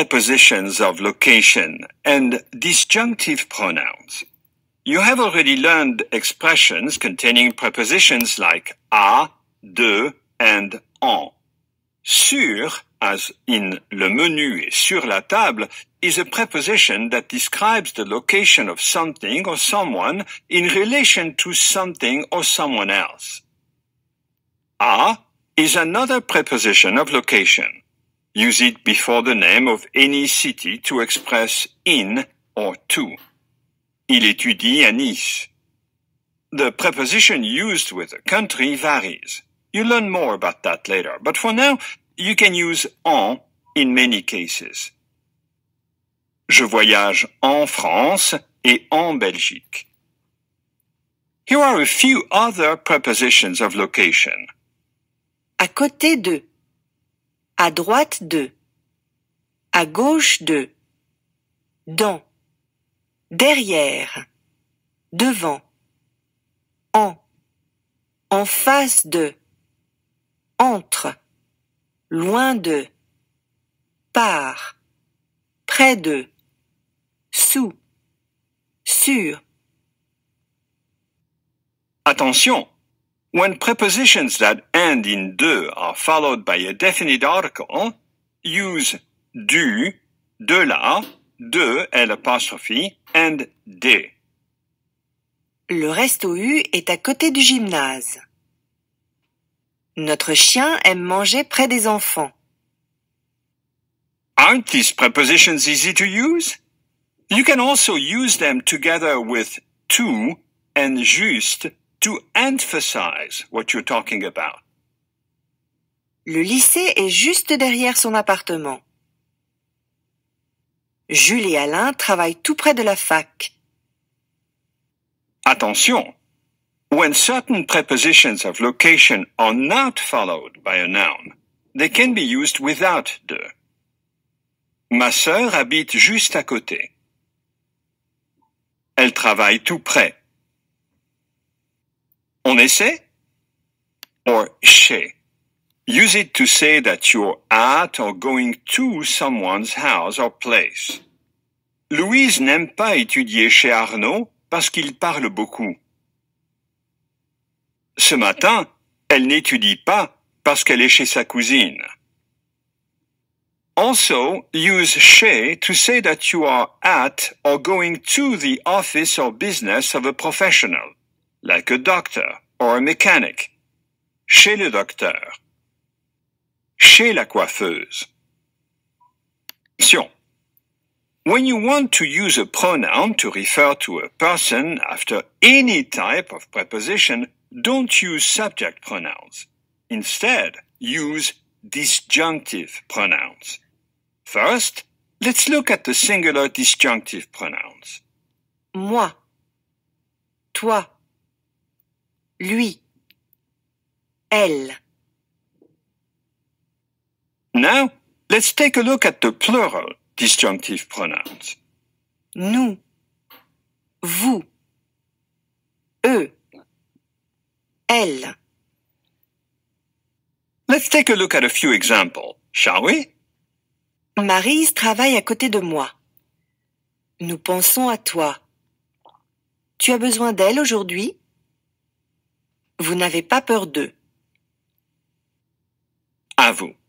prepositions of location and disjunctive pronouns. You have already learned expressions containing prepositions like à, de, and en. Sur, as in le menu et sur la table, is a preposition that describes the location of something or someone in relation to something or someone else. A is another preposition of location. Use it before the name of any city to express in or to. Il étudie à Nice. The preposition used with a country varies. You learn more about that later, but for now, you can use en in many cases. Je voyage en France et en Belgique. Here are a few other prepositions of location. À côté de. à droite de, à gauche de, dans, derrière, devant, en, en face de, entre, loin de, par, près de, sous, sur. Attention When prepositions that end in de are followed by a definite article, use du, de la, de L apostrophe, and des. Le resto U est à côté du gymnase. Notre chien aime manger près des enfants. Aren't these prepositions easy to use? You can also use them together with tout and juste to emphasize what you're talking about. Le lycée est juste derrière son appartement. Julie et Alain travaillent tout près de la fac. Attention! When certain prepositions of location are not followed by a noun, they can be used without de. Ma sœur habite juste à côté. Elle travaille tout près on essaie? Or chez. Use it to say that you're at or going to someone's house or place. Louise n'aime pas étudier chez Arnaud parce qu'il parle beaucoup. Ce matin, elle n'étudie pas parce qu'elle est chez sa cousine. Also, use chez to say that you are at or going to the office or business of a professional. like a doctor or a mechanic, chez le docteur, chez la coiffeuse. When you want to use a pronoun to refer to a person after any type of preposition, don't use subject pronouns. Instead, use disjunctive pronouns. First, let's look at the singular disjunctive pronouns. Moi. Toi. lui, elle. Now, let's take a look at the plural disjunctive pronouns. Nous, vous, eux, Elles. Let's take a look at a few examples, shall we? Marise travaille à côté de moi. Nous pensons à toi. Tu as besoin d'elle aujourd'hui vous n'avez pas peur d'eux. À vous.